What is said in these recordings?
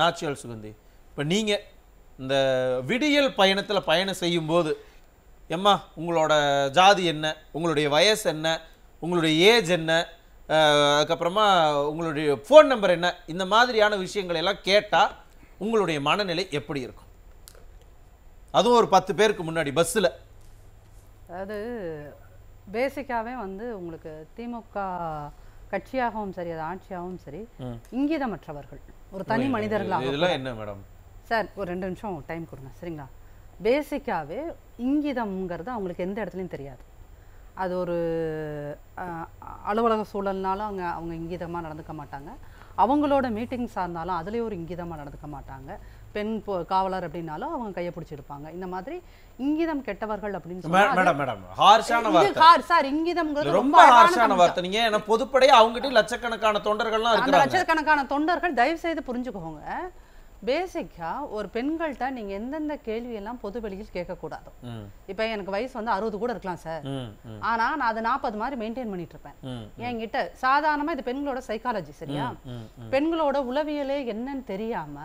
நாச்சியல் சுகந்தி இப்போ நீங்கள் இந்த விடியல் பயணத்தில் பயணம் செய்யும்போது எம்மா உங்களோட ஜாதி என்ன உங்களுடைய வயசு என்ன உங்களுடைய ஏஜ் என்ன அதுக்கப்புறமா உங்களுடைய ஃபோன் நம்பர் என்ன இந்த மாதிரியான விஷயங்களை எல்லாம் கேட்டால் உங்களுடைய மனநிலை எப்படி இருக்கும் அதுவும் ஒரு பத்து பேருக்கு முன்னாடி பஸ்ஸில் அதாவது பேசிக்காகவே வந்து உங்களுக்கு திமுக கட்சியாகவும் சரி அது ஆட்சியாகவும் சரி இங்கிதமற்றவர்கள் ஒரு தனி மனிதர்களா இதெல்லாம் என்ன மேடம் சார் ஒரு ரெண்டு நிமிஷம் டைம் கொடுங்க சரிங்களா பேசிக்காகவே இங்கிதம்ங்கிறது அவங்களுக்கு எந்த இடத்துலையும் தெரியாது அது ஒரு அலுவலக சூழல்னாலும் அவங்க அவங்க இங்கிதமாக நடந்துக்க மாட்டாங்க அவங்களோட மீட்டிங்ஸாக இருந்தாலும் அதுலேயும் ஒரு இங்கிதமாக நடந்துக்க மாட்டாங்க பெண் காவலர் அப்படின்னாலும் அவங்க கைய பிடிச்சிருப்பாங்க இந்த மாதிரி இங்கிதம் கெட்டவர்கள் அப்படின்னு மேடம் மேடம் ஹார்ஷான வார்த்தை சார் ரொம்ப ஹார்ஷான வார்த்தை நீங்க ஏன்னா அவங்ககிட்ட லட்சக்கணக்கான தொண்டர்கள்லாம் இருக்காங்க லட்சக்கணக்கான தொண்டர்கள் தயவு செய்து புரிஞ்சுக்கோங்க பேசிக்கா ஒரு பெண்கள்ட்ட நீங்க எந்தெந்த கேள்வியெல்லாம் பொது வெளியில் கேட்கக்கூடாது இப்ப எனக்கு வயசு வந்து அறுபது கூட இருக்கலாம் சார் ஆனா நான் அது நாற்பது மாதிரி மெயின்டைன் பண்ணிட்டு இருப்பேன் என்கிட்ட சாதாரணமா இது பெண்களோட சைக்காலஜி சரியா பெண்களோட உளவியலே என்னன்னு தெரியாம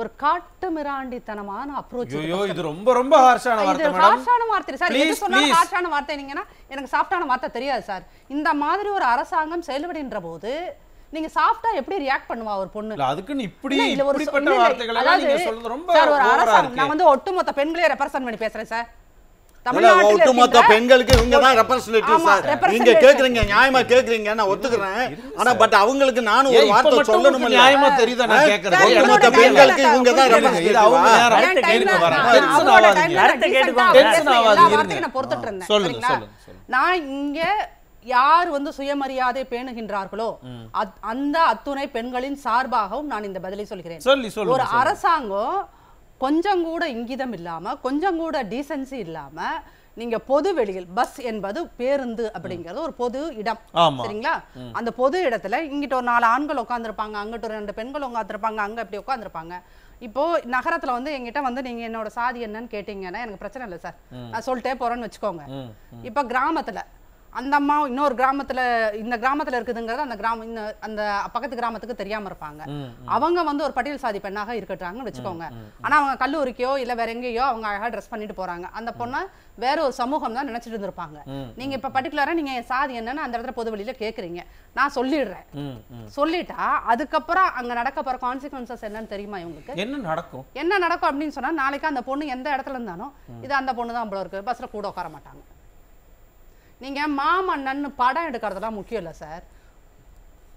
ஒரு காட்டு மிராண்டித்தனமான அப்ரோச் ஐயோ இது ரொம்ப ரொம்ப ஹார்ஷான வார்த்தை மேடம் ஹார்ஷான வார்த்தை சார் எது சொன்னா ஹார்ஷான வார்த்தை நீங்கனா எனக்கு சாஃப்ட்டான வார்த்தை தெரியாது சார் இந்த மாதிரி ஒரு அரசாங்கம் செயல்படுகின்ற போது நீங்க சாஃப்ட்டா எப்படி ரியாக்ட் பண்ணுவா ஒரு பொண்ணு இல்ல அதுக்கு நீ இப்படி இல்ல ஒரு வார்த்தைகளை நீங்க சொல்றது ரொம்ப சார் ஒரு அரசாங்கம் நான் வந்து ஒட்டுமொத்த பெண்களே ரெப்ரசன்ட் பண்ணி பேசுறேன் சார் ஒட்டுமொத்த பெண்களுக்கு இவங்க தான் ரெப்ரசன்டேட்டிவ் சார் நீங்க கேக்குறீங்க நியாயமா கேக்குறீங்க நான் ஒத்துக்கிறேன் ஆனா பட் அவங்களுக்கு நானும் ஒரு வார்த்தை சொல்லணும் நியாயமா தெரியுதா நான் கேக்குறேன் ஒட்டுமொத்த பெண்களுக்கு இவங்க தான் ரெப்ரசன்டேட்டிவ் கேட்டு டென்ஷன் ஆவாதீங்க டென்ஷன் ஆவாதீங்க நான் பொறுத்துட்டு இருந்தேன் சொல்லுங்க நான் இங்க யார் வந்து சுயமரியாதை பேணுகின்றார்களோ அந்த அத்துணை பெண்களின் சார்பாகவும் நான் இந்த பதிலை சொல்கிறேன் ஒரு அரசாங்கம் கொஞ்சம் கூட இங்கிதம் இல்லாமல் கொஞ்சம் கூட டீசன்சி இல்லாமல் நீங்க பொது வெளியில் பஸ் என்பது பேருந்து அப்படிங்கிறது ஒரு பொது இடம் சரிங்களா அந்த பொது இடத்துல இங்கிட்ட ஒரு நாலு ஆண்கள் உட்காந்துருப்பாங்க அங்கிட்ட ஒரு ரெண்டு பெண்கள் உட்காந்துருப்பாங்க அங்க இப்படி உட்காந்துருப்பாங்க இப்போ நகரத்துல வந்து எங்கிட்ட வந்து நீங்க என்னோட சாதி என்னன்னு கேட்டீங்கன்னா எனக்கு பிரச்சனை இல்லை சார் நான் சொல்லிட்டே போறேன்னு வச்சுக்கோங்க இப்ப கிராமத்துல அந்த அம்மா இன்னொரு கிராமத்துல இந்த கிராமத்துல இருக்குதுங்கிறது அந்த கிராம இந்த அந்த பக்கத்து கிராமத்துக்கு தெரியாம இருப்பாங்க அவங்க வந்து ஒரு பட்டியல் சாதி பெண்ணாக இருக்கட்டாங்கன்னு வச்சுக்கோங்க ஆனா அவங்க கல்லூரிக்கோ இல்ல வேற எங்கேயோ அவங்க அழகா ட்ரெஸ் பண்ணிட்டு போறாங்க அந்த பொண்ணை வேற ஒரு சமூகம் தான் நினைச்சிட்டு இருந்திருப்பாங்க நீங்க இப்ப பர்டிகுலரா நீங்க சாதி என்னன்னு அந்த இடத்துல பொது வழியில கேக்குறீங்க நான் சொல்லிடுறேன் சொல்லிட்டா அதுக்கப்புறம் அங்க நடக்க போற கான்சிக்வன்சஸ் என்னன்னு தெரியுமா இவங்களுக்கு என்ன நடக்கும் என்ன நடக்கும் அப்படின்னு சொன்னா நாளைக்கு அந்த பொண்ணு எந்த இடத்துல இருந்தாலும் இது அந்த பொண்ணு தான் இருக்கு பஸ்ல கூட உட்கார மாட்டாங்க நீங்கள் மாமன்னன் படம் எடுக்கிறதுலாம் முக்கியம் இல்லை சார்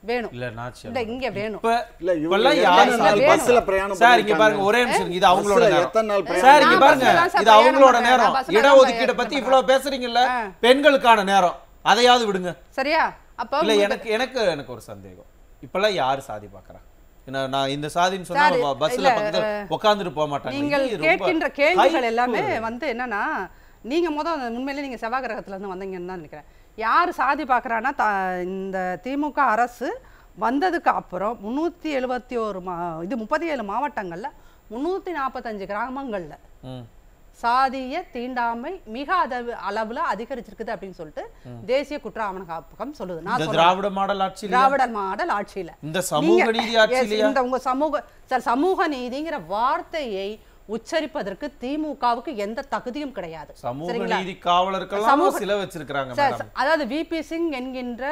வேணும் இல்ல இங்க வேணும் இல்ல இவெல்லாம் யாரு பஸ்ல பிரயாணம் சார் இங்க பாருங்க ஒரே நிமிஷம் இது அவங்களோட எத்தனை நாள் பிரயாணம் சார் இங்க பாருங்க இது அவங்களோட நேரம் இட ஒதுக்கீடு பத்தி இவ்வளவு பேசுறீங்கல்ல பெண்களுக்கான நேரம் அதையாவது விடுங்க சரியா அப்ப இல்ல எனக்கு எனக்கு எனக்கு ஒரு சந்தேகம் இப்பெல்லாம் யாரு சாதி பாக்குறா நான் இந்த சாதின்னு சொன்னா பஸ்ல உட்காந்துட்டு போக மாட்டாங்க நீங்கள் கேட்கின்ற கேள்விகள் எல்லாமே வந்து என்னன்னா நீங்கள் மொதல் உண்மையிலேயே நீங்கள் செவ்வாய் கிரகத்துலேருந்து வந்தீங்கன்னு தான் நினைக்கிறேன் யார் சாதி பார்க்குறான்னா த இந்த திமுக அரசு வந்ததுக்கு அப்புறம் முந்நூற்றி எழுபத்தி ஒரு மா இது முப்பத்தி ஏழு மாவட்டங்களில் முந்நூற்றி நாற்பத்தஞ்சு கிராமங்களில் சாதிய தீண்டாமை மிக அதவு அளவில் அதிகரிச்சிருக்குது அப்படின்னு சொல்லிட்டு தேசிய குற்ற ஆவண காப்பகம் சொல்லுது நான் திராவிட மாடல் ஆட்சி திராவிட மாடல் ஆட்சியில் இந்த சமூக நீதி இந்த உங்கள் சமூக சார் சமூக நீதிங்கிற வார்த்தையை உச்சரிப்பதற்கு திமுகவுக்கு எந்த தகுதியும் கிடையாது அதாவது விபி சிங் என்கின்ற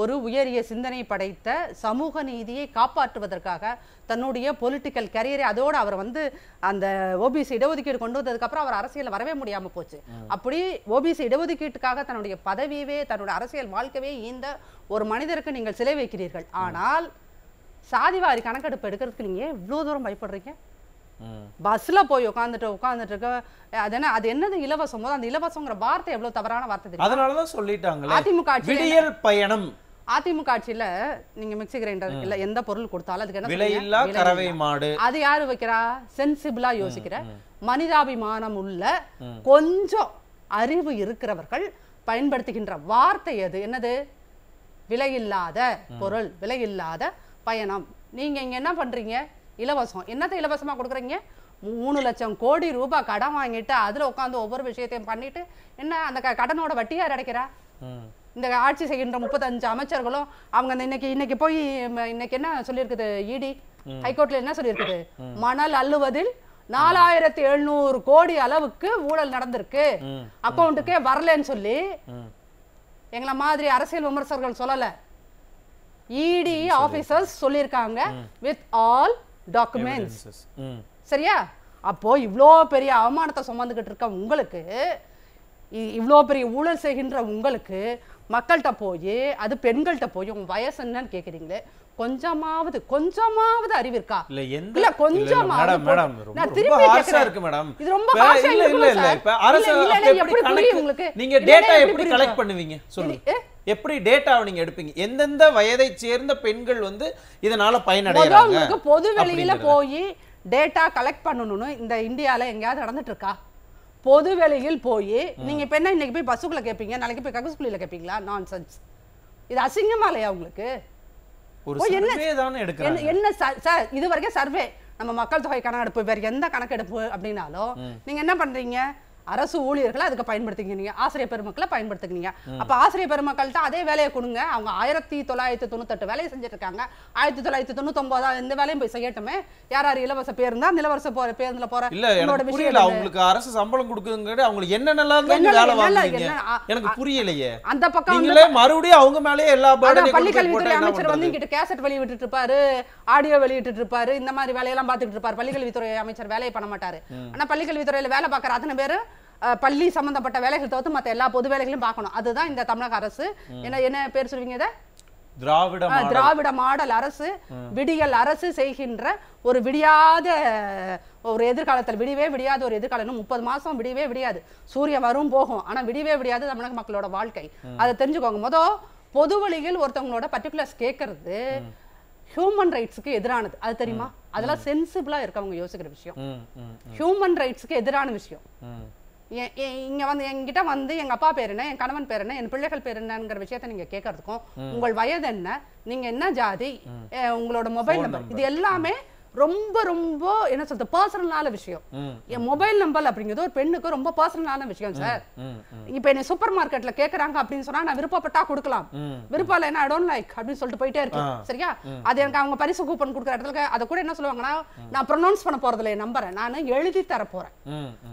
ஒரு உயரிய சிந்தனை படைத்த சமூக நீதியை காப்பாற்றுவதற்காக தன்னுடைய பொலிட்டிக்கல் கரியரை அதோடு அவர் வந்து அந்த ஓபிசி இடஒதுக்கீடு கொண்டு வந்ததுக்கப்புறம் அவர் அரசியல் வரவே முடியாமல் போச்சு அப்படி ஓபிசி இடஒதுக்கீட்டுக்காக தன்னுடைய பதவியவே தன்னுடைய அரசியல் வாழ்க்கவே ஈந்த ஒரு மனிதருக்கு நீங்கள் சிலை வைக்கிறீர்கள் ஆனால் சாதிவாரி கணக்கெடுப்பு எடுக்கிறதுக்கு நீங்கள் இவ்வளோ தூரம் பயப்படுறீங்க பஸ்ஸில் போய் உட்காந்துட்டு உட்காந்துட்டு இருக்க அது என்ன அது என்னது இலவசம் போது அந்த இலவசங்கிற வார்த்தை எவ்வளோ தவறான வார்த்தை அதனால தான் சொல்லிட்டாங்க அதிமுக விடியல் பயணம் அதிமுக ஆட்சியில நீங்க மிக்சி கிரைண்டர் இல்ல எந்த பொருள் கொடுத்தாலும் அதுக்கு என்ன விலையில்லா கறவை மாடு அது யாரு வைக்கிறா சென்சிபிளா யோசிக்கிற மனிதாபிமானம் உள்ள கொஞ்சம் அறிவு இருக்கிறவர்கள் பயன்படுத்துகின்ற வார்த்தை எது என்னது விலையில்லாத பொருள் விலையில்லாத பயணம் நீங்க இங்க என்ன பண்றீங்க இலவசம் என்னத்தை இலவசமாக கொடுக்குறீங்க மூணு லட்சம் கோடி ரூபாய் கடன் வாங்கிட்டு அதில் உட்காந்து ஒவ்வொரு விஷயத்தையும் பண்ணிட்டு என்ன அந்த கடனோட வட்டி யார் அடைக்கிறா இந்த ஆட்சி செய்கின்ற முப்பத்தஞ்சு அமைச்சர்களும் அவங்க அந்த இன்னைக்கு இன்னைக்கு போய் இன்னைக்கு என்ன சொல்லியிருக்குது இடி e ஹைகோர்ட்ல என்ன சொல்லியிருக்குது மணல் அள்ளுவதில் நாலாயிரத்தி எழுநூறு கோடி அளவுக்கு ஊழல் நடந்திருக்கு அக்கௌண்ட்டுக்கே வரலன்னு சொல்லி எங்களை மாதிரி அரசியல் விமர்சகர்கள் சொல்லலை இடி ஆபீசர்ஸ் சொல்லியிருக்காங்க வித் ஆல் டாக்குமெண்ட்ஸ் mm. சரியா அப்போ இவ்வளோ பெரிய அவமானத்தை சுமந்துக்கிட்டு இருக்க உங்களுக்கு இவ்வளோ பெரிய ஊழல் செய்கின்ற உங்களுக்கு மக்கள்கிட்ட போய் அது பெண்கள்கிட்ட போய் உங்க வயசு என்னன்னு கேக்குறீங்களே கொஞ்சமாவது கொஞ்சமாவது அறிவு இருக்கா இல்ல எந்த இல்ல கொஞ்சம் மேடம் இருக்கு மேடம் இது ரொம்ப இல்ல இல்ல இல்ல இப்ப அரசு எப்படி உங்களுக்கு நீங்க டேட்டா எப்படி கலெக்ட் பண்ணுவீங்க சொல்லுங்க எப்படி டேட்டாவை நீங்க எடுப்பீங்க எந்தெந்த வயதை சேர்ந்த பெண்கள் வந்து இதனால பயனடைய பொது வெளியில போய் டேட்டா கலெக்ட் பண்ணணும் இந்த இந்தியால எங்கேயாவது நடந்துட்டு இருக்கா பொது வெளியில் போய் நீங்க இப்போ என்ன இன்னைக்கு போய் பஸ்ஸுக்குள்ள கேட்பீங்க நாளைக்கு போய் ககுஸ்குழியில் கேட்பீங்களா நான் சென்ஸ் இது அசிங்கமா இல்லையா உங்களுக்கு என்ன சார் இது வரைக்கும் சர்வே நம்ம மக்கள் தொகை கணக்கெடுப்பு வேற எந்த கணக்கெடுப்பு அப்படின்னாலும் நீங்க என்ன பண்றீங்க அரசு ஊழியர்களை அதுக்கு பயன்படுத்திக்கிங்க ஆசிரியர் பெருமக்களை பயன்படுத்திக்கிங்க அப்போ ஆசிரியர் பெருமக்கள்கிட்ட அதே வேலையை கொடுங்க அவங்க ஆயிரத்தி தொள்ளாயிரத்தி தொண்ணூத்தெட்டு வேலையை செஞ்சுருக்காங்க ஆயிரத்தி தொள்ளாயிரத்தி தொண்ணூத்தொம்போதா இந்த வேலையும் போய் செய்யட்டுமே யார் யார் இலவச பேருந்தா நிலவரச போற பேருந்துல போற என்னோட விஷயம் அவங்களுக்கு அரசு சம்பளம் கொடுக்குங்கிறது அவங்களுக்கு என்னென்னலாம் வேலை வாங்குறீங்க எனக்கு புரியலையே அந்த பக்கம் நீங்களே மறுபடியும் அவங்க மேலேயே எல்லா பள்ளிக்கல்வித்துறை அமைச்சர் வந்து இங்கிட்ட கேசட் வெளியிட்டு இருப்பாரு ஆடியோ வெளியிட்டு இருப்பாரு இந்த மாதிரி வேலையெல்லாம் பார்த்துட்டு இருப்பாரு பள்ளிக்கல்வித்துறை அமைச்சர் வேலையை பண்ண மாட்டாரு ஆனா பள்ளிக்கல்வித்துறையில் வேலை பார்க்குற அத்தனை பேரும் பள்ளி சம்பந்தப்பட்ட வேலைகள் தவிர்த்து மற்ற எல்லா பொது வேலைகளையும் பார்க்கணும் அதுதான் இந்த தமிழக அரசு என்ன என்ன பேர் சொல்லுவீங்க இதை திராவிட மாடல் அரசு விடியல் அரசு செய்கின்ற ஒரு விடியாத ஒரு எதிர்காலத்தில் விடிவே விடியாத ஒரு எதிர்காலம் முப்பது மாசம் விடிவே விடியாது சூரியன் வரும் போகும் ஆனா விடிவே விடியாது தமிழக மக்களோட வாழ்க்கை அதை தெரிஞ்சுக்கோங்க மொத பொது வழியில் ஒருத்தவங்களோட பர்டிகுலர்ஸ் கேட்கறது ஹியூமன் ரைட்ஸுக்கு எதிரானது அது தெரியுமா அதெல்லாம் சென்சிபிளா இருக்கவங்க யோசிக்கிற விஷயம் ஹியூமன் ரைட்ஸுக்கு எதிரான விஷயம் இங்கே வந்து என்கிட்ட வந்து எங்கள் அப்பா பேர் என்ன என் கணவன் பேர் என்ன என் பிள்ளைகள் பேர் என்னங்கிற விஷயத்த நீங்கள் கேட்கறதுக்கும் உங்கள் வயது என்ன நீங்கள் என்ன ஜாதி உங்களோட மொபைல் நம்பர் இது எல்லாமே ரொம்ப ரொம்ப என்ன சொல்றது பர்சனலான விஷயம் என் மொபைல் நம்பர் அப்படிங்கிறது ஒரு பெண்ணுக்கு ரொம்ப பர்சனலான விஷயம் சார் இப்ப என்ன சூப்பர் மார்க்கெட்ல கேக்குறாங்க அப்படின்னு சொன்னா நான் விருப்பப்பட்டா கொடுக்கலாம் விருப்பம் இல்ல என்ன டோன்ட் லைக் அப்படின்னு சொல்லிட்டு போயிட்டே இருக்கு சரியா அது எனக்கு அவங்க பரிசு கூப்பன் கொடுக்குற இடத்துல அதை கூட என்ன சொல்லுவாங்கன்னா நான் ப்ரொனவுன்ஸ் பண்ண போறதுல என் நம்பரை நான் எழுதி தர போறேன்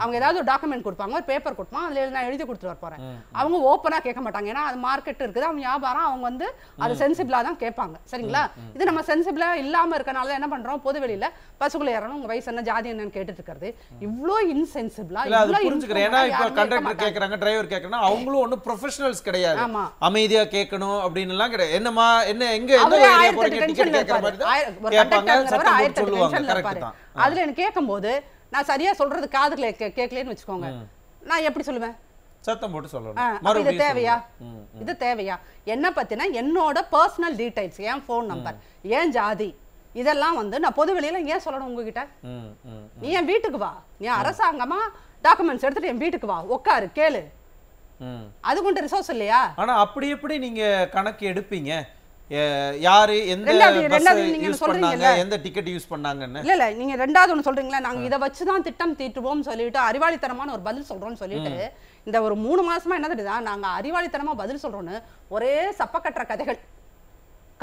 அவங்க ஏதாவது ஒரு டாக்குமெண்ட் கொடுப்பாங்க ஒரு பேப்பர் கொடுப்பான் அதுல நான் எழுதி கொடுத்துட்டு வர போறேன் அவங்க ஓப்பனா கேட்க மாட்டாங்க ஏன்னா அது மார்க்கெட் இருக்குது அவங்க வியாபாரம் அவங்க வந்து அது சென்சிபிளா தான் கேட்பாங்க சரிங்களா இது நம்ம சென்சிபிளா இல்லாம இருக்கனால என்ன பண்றோம் பொது வெளியில பஸ்ஸுக்குள்ளே ஏறணும் உங்க வயசு என்ன ஜாதி என்னன்னு கேட்டுட்டு இருக்கிறது இவ்வளோ இன்சென்சிபிளா இவ்வளோ ஏன்னா கண்டக்டர் டிரைவர் அவங்களும் ஒன்றும் ப்ரொஃபஷனல்ஸ் கிடையாது அமைதியாக கேட்கணும் என்ன நான் சரியா சொல்றது காதுல கேட்கலன்னு வச்சுக்கோங்க நான் எப்படி சொல்லுவேன் சத்தம் போட்டு சொல்லணும் இது தேவையா இது தேவையா என்ன பத்தினா என்னோட பர்சனல் டீடைல்ஸ் என் போன் நம்பர் ஏன் ஜாதி இதெல்லாம் வந்து நான் பொது வெளியில் ஏன் சொல்லணும் உங்ககிட்ட நீ என் வீட்டுக்கு வா நீ அரசாங்கமா டாக்குமெண்ட்ஸ் எடுத்துட்டு என் வீட்டுக்கு வா உட்காரு கேளு அது கொண்டு ரிசோர்ஸ் இல்லையா ஆனா அப்படி எப்படி நீங்க கணக்கு எடுப்பீங்க யாரு எந்த யூஸ் பண்ணாங்க எந்த டிக்கெட் யூஸ் பண்ணாங்கன்னு இல்ல இல்ல நீங்க ரெண்டாவது ஒன்று சொல்றீங்களா நாங்க இதை வச்சு தான் திட்டம் தீட்டுவோம் சொல்லிட்டு அறிவாளித்தனமான ஒரு பதில் சொல்றோம்னு சொல்லிட்டு இந்த ஒரு மூணு மாசமா என்ன தெரியுதா நாங்க அறிவாளித்தனமா பதில் சொல்றோம்னு ஒரே சப்பக்கட்டுற கதைகள்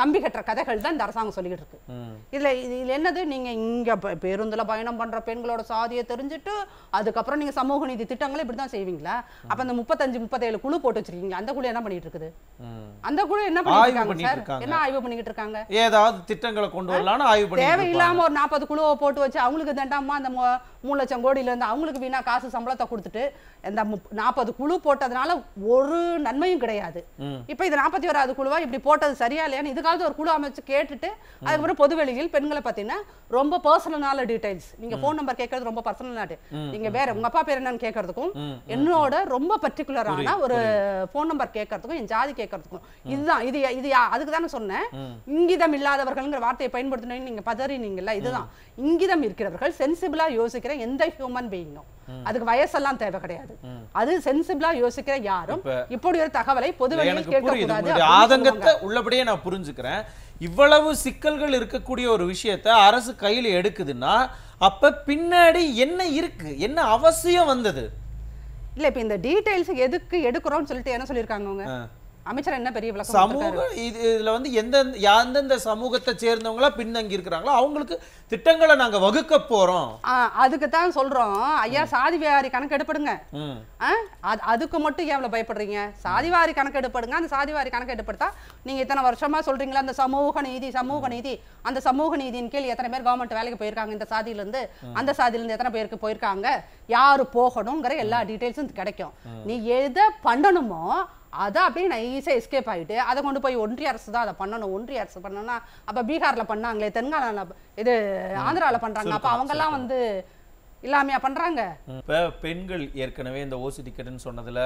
கம்பி கட்டுற கதைகள் தான் இந்த அரசாங்கம் சொல்லிக்கிட்டு இருக்கு இதுல இதுல என்னது நீங்க இங்க பேருந்துல பயணம் பண்ற பெண்களோட சாதியை தெரிஞ்சுட்டு அதுக்கப்புறம் நீங்க சமூக நீதி திட்டங்களை இப்படிதான் செய்வீங்களா அப்ப அந்த முப்பத்தஞ்சு முப்பத்தேழு குழு போட்டு வச்சிருக்கீங்க அந்த குழு என்ன பண்ணிட்டு இருக்குது அந்த குழு என்ன பண்ணிருக்காங்க சார் என்ன ஆய்வு பண்ணிக்கிட்டு இருக்காங்க ஏதாவது திட்டங்களை கொண்டு வரலாம்னு ஆய்வு பண்ணி தேவையில்லாம ஒரு நாற்பது குழுவை போட்டு வச்சு அவங்களுக்கு தண்டாமா அந்த மூணு லட்சம் கோடியில இருந்து அவங்களுக்கு வீணா காசு சம்பளத்தை கொடுத்துட்டு இந்த நாற்பது குழு போட்டதுனால ஒரு நன்மையும் கிடையாது இப்ப இது நாற்பத்தி ஓராது குழுவா இப்படி போட்டது சரியா இல்லையான்னு இது எதுக்காவது ஒரு குழு அமைச்சு கேட்டுட்டு அதுக்கப்புறம் பொதுவெளியில் பெண்களை பார்த்தீங்கன்னா ரொம்ப பர்சனலான டீடைல்ஸ் நீங்க போன் நம்பர் கேட்கறது ரொம்ப பர்சனலாட்டு நீங்க வேற உங்க அப்பா பேர் என்னன்னு கேட்கறதுக்கும் என்னோட ரொம்ப பர்டிகுலரான ஒரு போன் நம்பர் கேட்கறதுக்கும் என் ஜாதி கேட்கறதுக்கும் இதுதான் இது இது அதுக்கு தானே சொன்னேன் இங்கிதம் இல்லாதவர்கள்ங்கிற வார்த்தையை பயன்படுத்தினீங்க நீங்க பதறினீங்கல்ல இதுதான் இங்கிதம் இருக்கிறவர்கள் சென்சிபிளா யோசிக்கிற எந்த ஹியூமன் பீயிங்கும் அதுக்கு வயசெல்லாம் தேவை கிடையாது அது சென்சிபிளா யோசிக்கிற யாரும் இப்படி ஒரு தகவலை பொதுவெளியில் கேட்கக்கூடாது ஆதங்கத்தை உள்ளபடியே நான் புரிஞ்சுக்கிறேன் இவ்வளவு சிக்கல்கள் இருக்கக்கூடிய ஒரு விஷயத்த அரசு கையில் எடுக்குதுன்னா அப்ப பின்னாடி என்ன இருக்கு என்ன அவசியம் வந்தது இல்ல இப்ப இந்த டீடைல்ஸ் எதுக்கு எடுக்கிறோம்னு சொல்லிட்டு என்ன சொல்லிருக்காங்க அமைச்சர் என்ன பெரிய விளக்கம் சமூக இது இதில் வந்து எந்த எந்தெந்த சமூகத்தை சேர்ந்தவங்களா பின்தங்கி இருக்கிறாங்களோ அவங்களுக்கு திட்டங்களை நாங்க வகுக்க போறோம் அதுக்கு தான் சொல்றோம் ஐயா சாதி வியாரி கணக்கு எடுப்படுங்க அதுக்கு மட்டும் எவ்வளவு பயப்படுறீங்க சாதிவாரி கணக்கு எடுப்படுங்க அந்த சாதிவாரி கணக்கு எடுப்படுத்தா நீங்க இத்தனை வருஷமா சொல்றீங்களா அந்த சமூக நீதி சமூக நீதி அந்த சமூக நீதியின் கீழ் எத்தனை பேர் கவர்மெண்ட் வேலைக்கு போயிருக்காங்க இந்த சாதியில இருந்து அந்த சாதியில இருந்து எத்தனை பேருக்கு போயிருக்காங்க யாரு போகணுங்கிற எல்லா டீடைல்ஸும் கிடைக்கும் நீ எதை பண்ணணுமோ அதை அப்படியே நான் ஈஸியாக எஸ்கேப் ஆகிட்டு அதை கொண்டு போய் ஒன்றிய அரசு தான் அதை பண்ணணும் ஒன்றிய அரசு பண்ணணும்னா அப்போ பீகாரில் பண்ணாங்களே தெலுங்கானாவில் இது ஆந்திராவில் பண்ணுறாங்க அப்போ அவங்கெல்லாம் வந்து இல்லாமையா பண்ணுறாங்க இப்போ பெண்கள் ஏற்கனவே இந்த ஓசி டிக்கெட்னு சொன்னதில்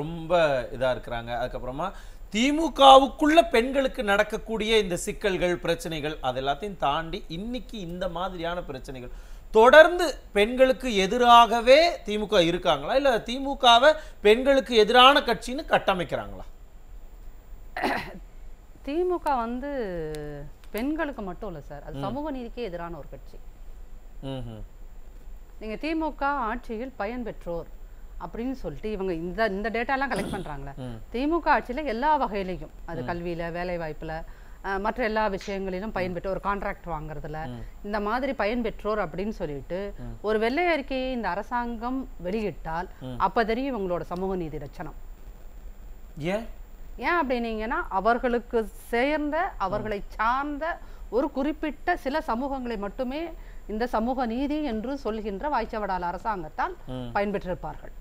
ரொம்ப இதாக இருக்கிறாங்க அதுக்கப்புறமா திமுகவுக்குள்ள பெண்களுக்கு நடக்கக்கூடிய இந்த சிக்கல்கள் பிரச்சனைகள் அது எல்லாத்தையும் தாண்டி இன்னைக்கு இந்த மாதிரியான பிரச்சனைகள் தொடர்ந்து பெண்களுக்கு எதிராகவே திமுக இருக்காங்களா இல்ல திமுகவை பெண்களுக்கு எதிரான கட்சின்னு கட்டமைக்கிறாங்களா திமுக வந்து பெண்களுக்கு மட்டும் இல்லை சார் அது சமூக நீதிக்கே எதிரான ஒரு கட்சி நீங்க திமுக ஆட்சியில் பயன் பெற்றோர் அப்படின்னு சொல்லிட்டு இவங்க இந்த இந்த டேட்டாலாம் கலெக்ட் பண்றாங்களே திமுக ஆட்சியில எல்லா வகையிலையும் அது கல்வியில வேலை வாய்ப்புல மற்ற எல்லா விஷயங்களிலும் பயன்பெற்று ஒரு கான்ட்ராக்ட் வாங்குறதுல இந்த மாதிரி பயன்பெற்றோர் அப்படின்னு சொல்லிட்டு ஒரு வெள்ளை அறிக்கையை இந்த அரசாங்கம் வெளியிட்டால் அப்ப தெரியும் இவங்களோட சமூக நீதி ரச்சனம் ஏன் அப்படின்னீங்கன்னா அவர்களுக்கு சேர்ந்த அவர்களை சார்ந்த ஒரு குறிப்பிட்ட சில சமூகங்களை மட்டுமே இந்த சமூக நீதி என்று சொல்கின்ற வாய்ச்சவடால் அரசாங்கத்தால் பயன்பெற்றிருப்பார்கள்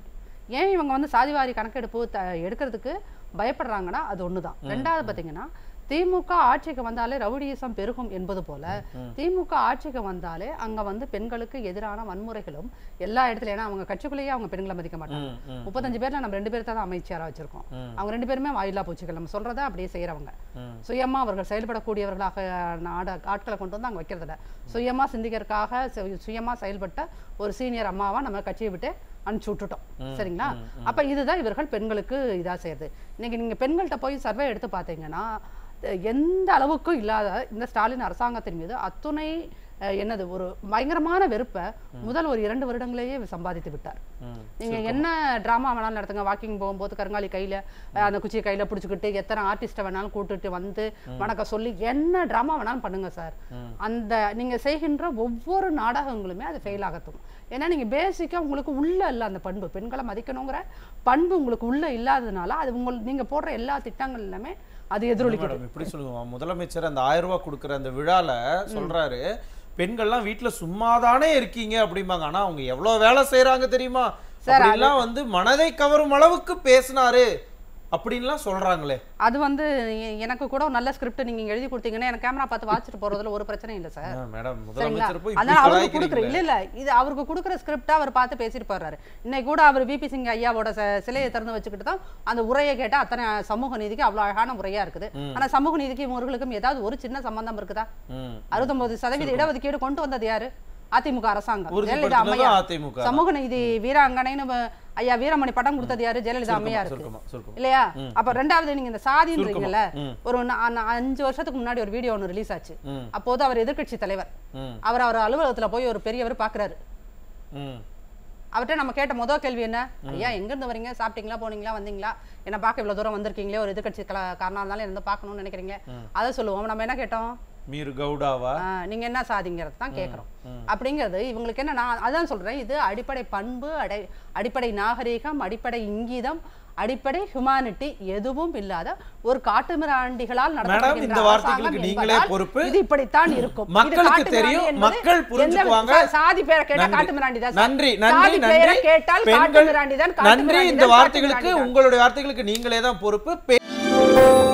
ஏன் இவங்க வந்து சாதிவாரி கணக்கெடுப்பு எடுக்கிறதுக்கு பயப்படுறாங்கன்னா அது ஒண்ணுதான் ரெண்டாவது பாத்தீங்கன்னா திமுக ஆட்சிக்கு வந்தாலே ரவுடியிசம் பெருகும் என்பது போல திமுக ஆட்சிக்கு வந்தாலே அங்க வந்து பெண்களுக்கு எதிரான வன்முறைகளும் எல்லா இடத்துல ஏன்னா அவங்க கட்சிக்குள்ளேயே அவங்க பெண்களை மதிக்க மாட்டாங்க முப்பத்தஞ்சு பேர்ல நம்ம ரெண்டு பேர்த்த தான் அமைச்சரா வச்சிருக்கோம் அவங்க ரெண்டு பேருமே வாயிலா பூச்சிகள் நம்ம சொல்றதை அப்படியே செய்யறவங்க சுயமா அவர்கள் செயல்படக்கூடியவர்களாக நாட ஆட்களை கொண்டு வந்து அங்க வைக்கிறது இல்ல சுயமா சிந்திக்கிறதுக்காக சுயமா செயல்பட்ட ஒரு சீனியர் அம்மாவா நம்ம கட்சியை விட்டு அனுப்பிச்சு விட்டுட்டோம் சரிங்களா அப்ப இதுதான் இவர்கள் பெண்களுக்கு இதா செய்யறது இன்னைக்கு நீங்க பெண்கள்கிட்ட போய் சர்வே எடுத்து பாத்தீங்கன்னா எந்த அளவுக்கும் இல்லாத இந்த ஸ்டாலின் அரசாங்கத்தின் மீது அத்துணை என்னது ஒரு பயங்கரமான வெறுப்பை முதல் ஒரு இரண்டு வருடங்களையே சம்பாதித்து விட்டார் நீங்க என்ன டிராமா வேணாலும் நடத்துங்க வாக்கிங் போகும்போது கருங்காலி கையில அந்த குச்சியை கையில புடிச்சுக்கிட்டு எத்தனை ஆர்டிஸ்ட வேணாலும் கூட்டுட்டு வந்து வணக்கம் சொல்லி என்ன டிராமா வேணாலும் பண்ணுங்க சார் அந்த நீங்க செய்கின்ற ஒவ்வொரு நாடகங்களுமே அது ஃபெயில் ஆகத்தும் ஏன்னா நீங்க பேசிக்கா உங்களுக்கு உள்ள இல்லை அந்த பண்பு பெண்களை மதிக்கணுங்கிற பண்பு உங்களுக்கு உள்ள இல்லாததுனால அது உங்களுக்கு நீங்க போடுற எல்லா திட்டங்கள் எல்லாமே அது எதிரொலிக்கிறது இப்படி சொல்லுங்க முதலமைச்சர் அந்த ஆயிரம் ரூபாய் கொடுக்குற அந்த விழால சொல்றாரு பெண்கள்லாம் வீட்டுல சும்மா தானே இருக்கீங்க அப்படிம்பாங்க ஆனா அவங்க எவ்வளவு வேலை செய்யறாங்க தெரியுமா எல்லாம் வந்து மனதை கவரும் அளவுக்கு பேசினாரு அப்படின்லாம் சொல்றாங்களே அது வந்து எனக்கு கூட ஒரு நல்ல ஸ்கிரிப்ட் நீங்க எழுதி கொடுத்தீங்கன்னா எனக்கு கேமரா பார்த்து வாச்சிட்டு போறதுல ஒரு பிரச்சனை இல்ல சார் மேடம் அவருக்கு கொடுக்குற இல்ல இல்ல இது அவருக்கு கொடுக்குற ஸ்கிரிப்டா அவர் பார்த்து பேசிட்டு போறாரு இன்னைக்கு கூட அவர் விபி சிங் ஐயாவோட சிலையை திறந்து வச்சுக்கிட்டு தான் அந்த உரையை கேட்டா அத்தனை சமூக நீதிக்கு அவ்வளவு அழகான உரையா இருக்குது ஆனா சமூக நீதிக்கு இவர்களுக்கும் ஏதாவது ஒரு சின்ன சம்பந்தம் இருக்குதா அறுபத்தொன்பது சதவீத இடஒதுக்கீடு கொண்டு வந்தது யாரு அதிமுக அரசாங்கம் சமூக நீதி வீராங்கனைன்னு ஐயா வீரமணி படம் கொடுத்தது யாரு ஜெயலலிதா அம்மையார் இல்லையா அப்ப ரெண்டாவது நீங்க இந்த சாதின்றீங்கல்ல ஒரு அஞ்சு வருஷத்துக்கு முன்னாடி ஒரு வீடியோ ஒன்னு ரிலீஸ் ஆச்சு அப்போது அவர் எதிர்கட்சி தலைவர் அவர் அவர் அலுவலகத்துல போய் ஒரு பெரியவர் பாக்குறாரு அவர்கிட்ட நம்ம கேட்ட முதல் கேள்வி என்ன ஐயா எங்க இருந்து வரீங்க சாப்பிட்டீங்களா போனீங்களா வந்தீங்களா என்ன பார்க்க இவ்வளோ தூரம் வந்திருக்கீங்களே ஒரு எதிர்கட்சி காரணம் இருந்தாலும் இருந்து பாக்கணும்னு நினைக்கிறீங்க அதை சொல்லுவோம் நம்ம என்ன கேட்டோம் மீரு கவுடாவா நீங்க என்ன சாதிங்கிறது தான் கேட்குறோம் அப்படிங்கிறது இவங்களுக்கு என்ன நான் அதான் சொல்றேன் இது அடிப்படை பண்பு அடை அடிப்படை நாகரீகம் அடிப்படை இங்கிதம் அடிப்படை ஹியூமானிட்டி எதுவும் இல்லாத ஒரு காட்டுமிராண்டிகளால் நடக்கும் இந்த வார்த்தைகளுக்கு நீங்களே பொறுப்பு இது இப்படித்தான் இருக்கும் மக்களுக்கு தெரியும் மக்கள் புரிஞ்சுக்குவாங்க சாதி பேரை கேட்டா காட்டுமிராண்டி தான் நன்றி நன்றி நன்றி கேட்டால் காட்டுமிராண்டி தான் நன்றி இந்த வார்த்தைகளுக்கு உங்களுடைய வார்த்தைகளுக்கு நீங்களே தான் பொறுப்பு